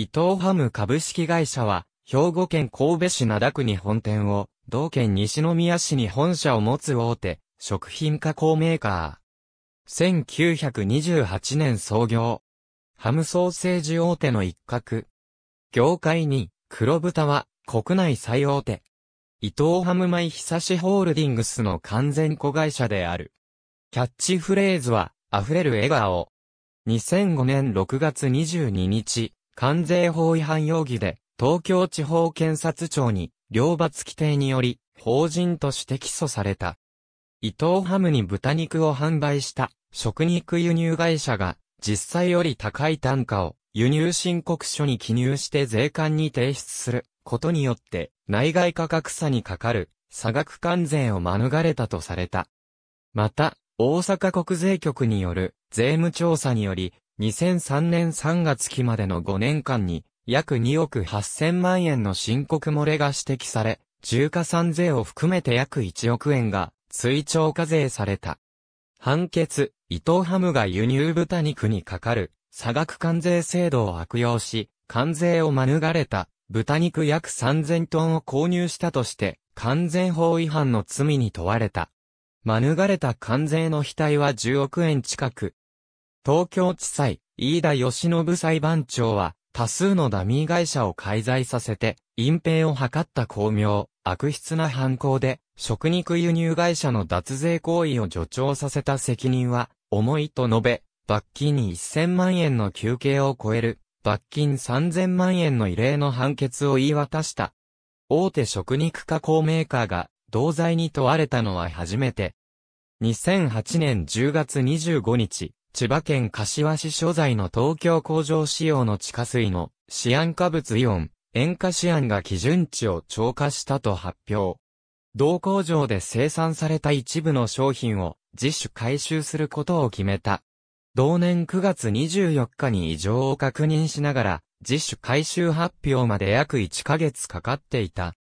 伊藤ハム株式会社は、兵庫県神戸市灘区に本店を、同県西宮市に本社を持つ大手、食品加工メーカー。1928年創業。ハムソーセージ大手の一角。業界に、黒豚は、国内最大手。伊藤ハムマイヒサシホールディングスの完全子会社である。キャッチフレーズは、溢れる笑顔。2005年6月22日、関税法違反容疑で、東京地方検察庁に、両罰規定により、法人として起訴された。伊藤ハムに豚肉を販売した、食肉輸入会社が、実際より高い単価を、輸入申告書に記入して税関に提出することによって、内外価格差にかかる、差額関税を免れたとされた。また、大阪国税局による税務調査により、2003年3月期までの5年間に、約2億8000万円の申告漏れが指摘され、重加算税を含めて約1億円が追徴課税された。判決、伊藤ハムが輸入豚肉にかかる差額関税制度を悪用し、関税を免れた豚肉約3000トンを購入したとして、関税法違反の罪に問われた。免れた関税の額は10億円近く、東京地裁、飯田義信裁判長は、多数のダミー会社を介在させて、隠蔽を図った巧妙、悪質な犯行で、食肉輸入会社の脱税行為を助長させた責任は、重いと述べ、罰金に1000万円の休憩を超える、罰金3000万円の異例の判決を言い渡した。大手食肉加工メーカーが、同罪に問われたのは初めて。2008年10月25日、千葉県柏市所在の東京工場仕様の地下水のシアン化物イオン、塩化シアンが基準値を超過したと発表。同工場で生産された一部の商品を自主回収することを決めた。同年9月24日に異常を確認しながら、自主回収発表まで約1ヶ月かかっていた。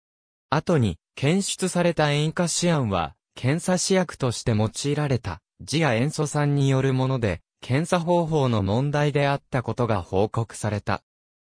後に、検出された塩化シアンは、検査試薬として用いられた。次亜塩素酸によるもので、検査方法の問題であったことが報告された。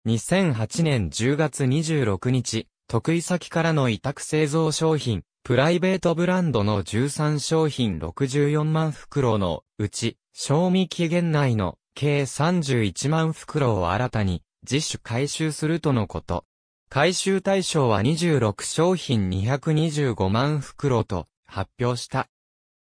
2008年10月26日、得意先からの委託製造商品、プライベートブランドの13商品64万袋のうち、賞味期限内の計31万袋を新たに自主回収するとのこと。回収対象は26商品225万袋と発表した。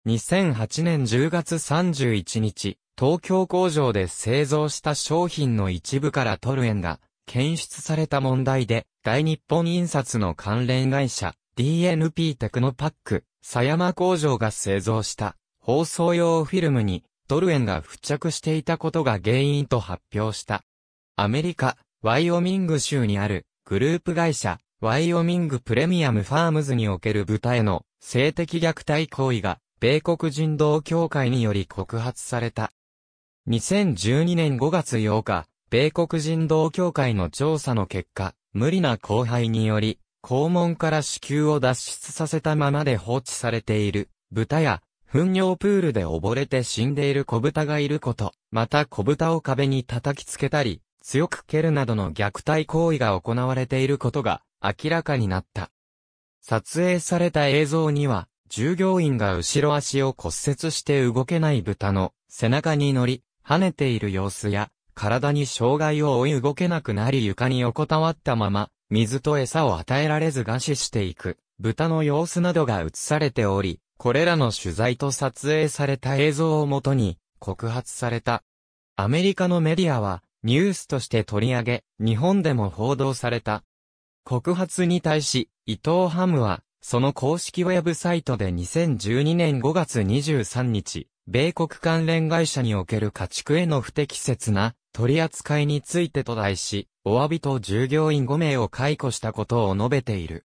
2008年10月31日、東京工場で製造した商品の一部からトルエンが検出された問題で、大日本印刷の関連会社、DNP テクノパック、狭山工場が製造した放送用フィルムにトルエンが付着していたことが原因と発表した。アメリカ、ワイオミング州にあるグループ会社、ワイオミングプレミアムファームズにおける豚への性的虐待行為が米国人道協会により告発された。2012年5月8日、米国人道協会の調査の結果、無理な後輩により、肛門から子宮を脱出させたままで放置されている、豚や、糞尿プールで溺れて死んでいる子豚がいること、また子豚を壁に叩きつけたり、強く蹴るなどの虐待行為が行われていることが明らかになった。撮影された映像には、従業員が後ろ足を骨折して動けない豚の背中に乗り、跳ねている様子や、体に障害を負い動けなくなり床に横たわったまま、水と餌を与えられず餓死していく、豚の様子などが映されており、これらの取材と撮影された映像をもとに、告発された。アメリカのメディアは、ニュースとして取り上げ、日本でも報道された。告発に対し、伊藤ハムは、その公式ウェブサイトで2012年5月23日、米国関連会社における家畜への不適切な取り扱いについてと題し、お詫びと従業員5名を解雇したことを述べている。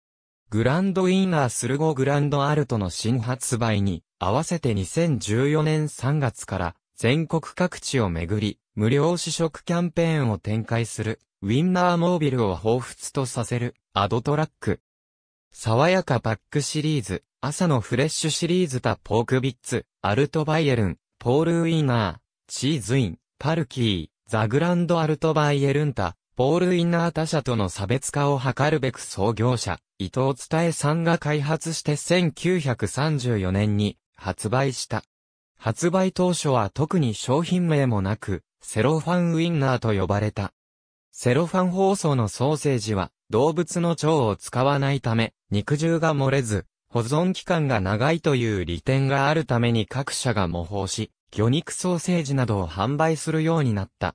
グランドウィンナースルゴグランドアルトの新発売に、合わせて2014年3月から全国各地をめぐり、無料試食キャンペーンを展開する、ウィンナーモービルを彷彿とさせる、アドトラック、爽やかパックシリーズ、朝のフレッシュシリーズタポークビッツ、アルトバイエルン、ポールウィーナー、チーズイン、パルキー、ザグランドアルトバイエルンタ、ポールウィンナー他社との差別化を図るべく創業者、伊藤伝さんが開発して1934年に発売した。発売当初は特に商品名もなく、セロファンウィンナーと呼ばれた。セロファン包装のソーセージは、動物の腸を使わないため、肉汁が漏れず、保存期間が長いという利点があるために各社が模倣し、魚肉ソーセージなどを販売するようになった。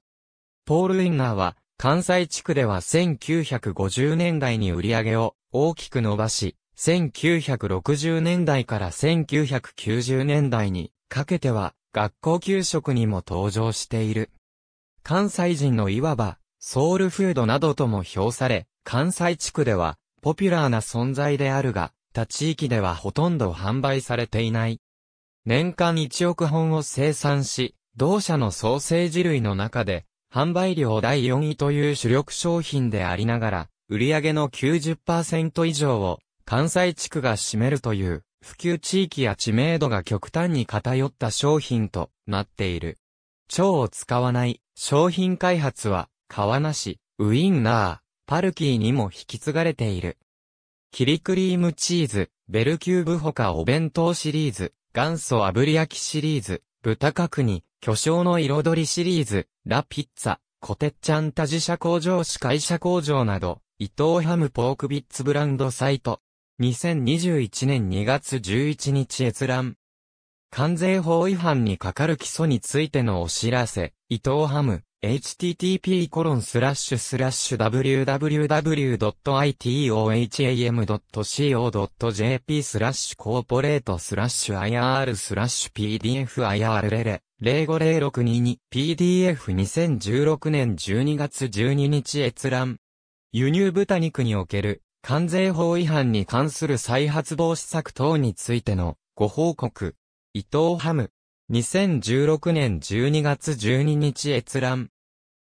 ポール・ウィンナーは、関西地区では1950年代に売り上げを大きく伸ばし、1960年代から1990年代にかけては学校給食にも登場している。関西人のいわばソウルフードなどとも評され、関西地区では、ポピュラーな存在であるが、他地域ではほとんど販売されていない。年間1億本を生産し、同社のソーセージ類の中で、販売量第4位という主力商品でありながら、売上の90%以上を関西地区が占めるという、普及地域や知名度が極端に偏った商品となっている。蝶を使わない商品開発は、川なし、ウインナー、パルキーにも引き継がれている。キリクリームチーズ、ベルキューブほかお弁当シリーズ、元祖炙り焼きシリーズ、豚角煮、巨匠の彩りシリーズ、ラピッツァ、コテッチャンタ自社工場司会社工場など、伊藤ハムポークビッツブランドサイト。2021年2月11日閲覧。関税法違反にかかる基礎についてのお知らせ、伊藤ハム。http://www.itoham.co.jp スラッシュコーポレートスラッシュ IR スラッシュ p d f i r レ050622 PDF2016 年12月12日閲覧輸入豚肉における関税法違反に関する再発防止策等についてのご報告伊藤ハム2016年12月12日閲覧。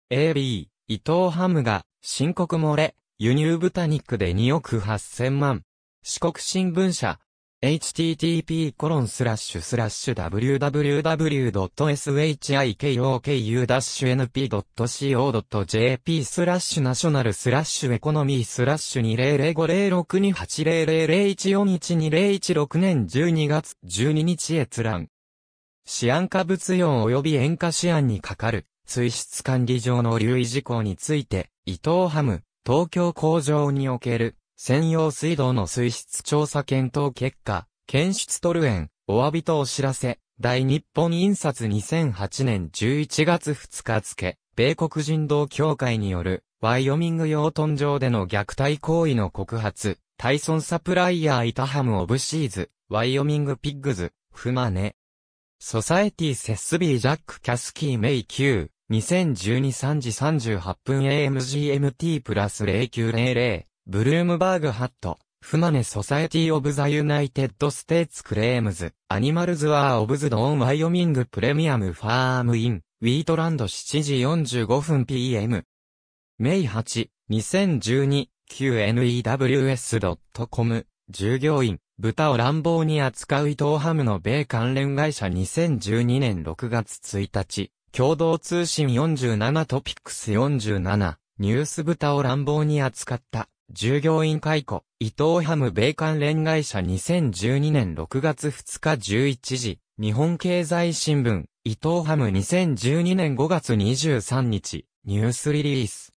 AB、伊藤ハムが、申告漏れ、輸入豚肉で2億8000万。四国新聞社。http コロンスラッシュスラッシュ www.shikoku-np.co.jp スラッシュナショナルスラッシュエコノミースラッシュ2005062800141201 6年12月12日閲覧。シアン化物用及び塩化シアンにかかる水質管理上の留意事項について、伊藤ハム、東京工場における専用水道の水質調査検討結果、検出トルエン、お詫びとお知らせ、大日本印刷2008年11月2日付、米国人道協会による、ワイオミング養豚場での虐待行為の告発、タイソンサプライヤーイタハムオブシーズ、ワイオミングピッグズ、フマネ、ソサエティセスビージャック・キャスキー・メイ Q、2012-3時38分 AMGMT プラス0900、ブルームバーグハット、フマネ・ソサエティ・オブ・ザ・ユナイテッド・ステーツ・クレームズ、アニマルズ・アー・オブ・ズ・ドーン・ワイオミング・プレミアム・ファーム・イン、ウィートランド7時45分 PM。メイ8、2012、QNEWS.com、従業員、豚を乱暴に扱う伊藤ハムの米関連会社2012年6月1日、共同通信47トピックス47、ニュース豚を乱暴に扱った、従業員解雇、伊藤ハム米関連会社2012年6月2日11時、日本経済新聞、伊藤ハム2012年5月23日、ニュースリリース。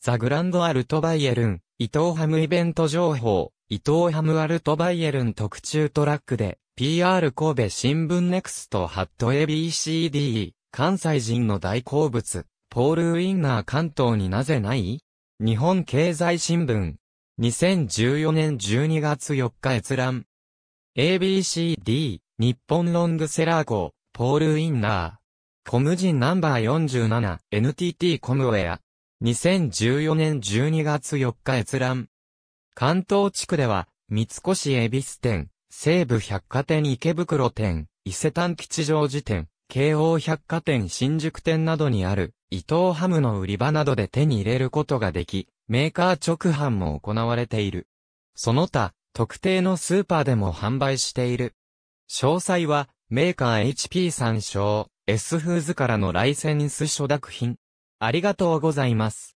ザ・グランド・アルト・バイエルン、伊藤ハムイベント情報、伊藤ハムアルトバイエルン特注トラックで、PR 神戸新聞ネクストハット ABCD、関西人の大好物、ポールウィンナー関東になぜない日本経済新聞。2014年12月4日閲覧。ABCD、日本ロングセラー号、ポールウィンナー。コムジンナンバー47、NTT コムウェア。2014年12月4日閲覧。関東地区では、三越恵比寿店、西武百貨店池袋店、伊勢丹吉祥寺店、京王百貨店新宿店などにある、伊藤ハムの売り場などで手に入れることができ、メーカー直販も行われている。その他、特定のスーパーでも販売している。詳細は、メーカー HP 参照、S フーズからのライセンス承諾品。ありがとうございます。